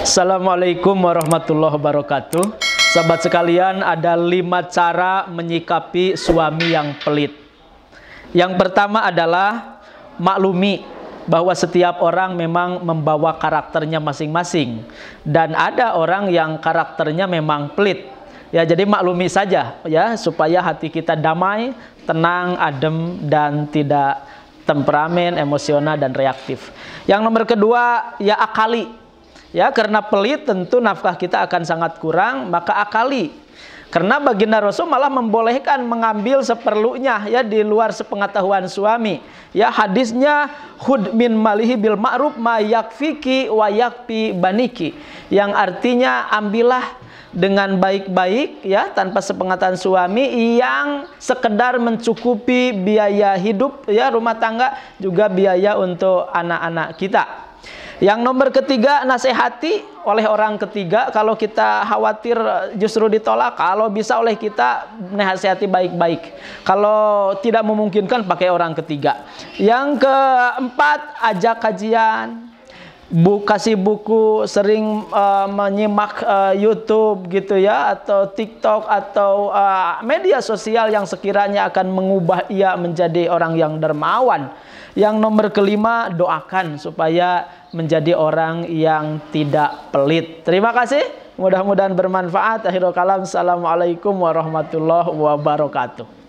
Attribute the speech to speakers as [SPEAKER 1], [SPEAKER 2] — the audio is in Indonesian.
[SPEAKER 1] Assalamualaikum warahmatullahi wabarakatuh. Sahabat sekalian, ada lima cara menyikapi suami yang pelit. Yang pertama adalah maklumi bahwa setiap orang memang membawa karakternya masing-masing dan ada orang yang karakternya memang pelit. Ya, jadi maklumi saja ya supaya hati kita damai, tenang, adem dan tidak temperamen, emosional dan reaktif. Yang nomor kedua ya akali Ya, karena pelit tentu nafkah kita akan sangat kurang, maka akali. Karena baginda Rasul malah membolehkan mengambil seperlunya ya di luar sepengetahuan suami. Ya hadisnya hud min malihi bil ma'ruf ma yakfiki wa yakfi baniki. Yang artinya ambillah dengan baik-baik ya tanpa sepengetahuan suami yang sekedar mencukupi biaya hidup ya rumah tangga juga biaya untuk anak-anak kita. Yang nomor ketiga, nasihati oleh orang ketiga. Kalau kita khawatir justru ditolak, kalau bisa oleh kita nasihati baik-baik. Kalau tidak memungkinkan, pakai orang ketiga. Yang keempat, ajak kajian. Bu, kasih buku sering uh, menyimak uh, YouTube gitu ya atau TikTok atau uh, media sosial yang sekiranya akan mengubah ia menjadi orang yang dermawan yang nomor kelima, doakan supaya menjadi orang yang tidak pelit. Terima kasih. Mudah-mudahan bermanfaat. Akhirul kalam. Assalamualaikum warahmatullahi wabarakatuh.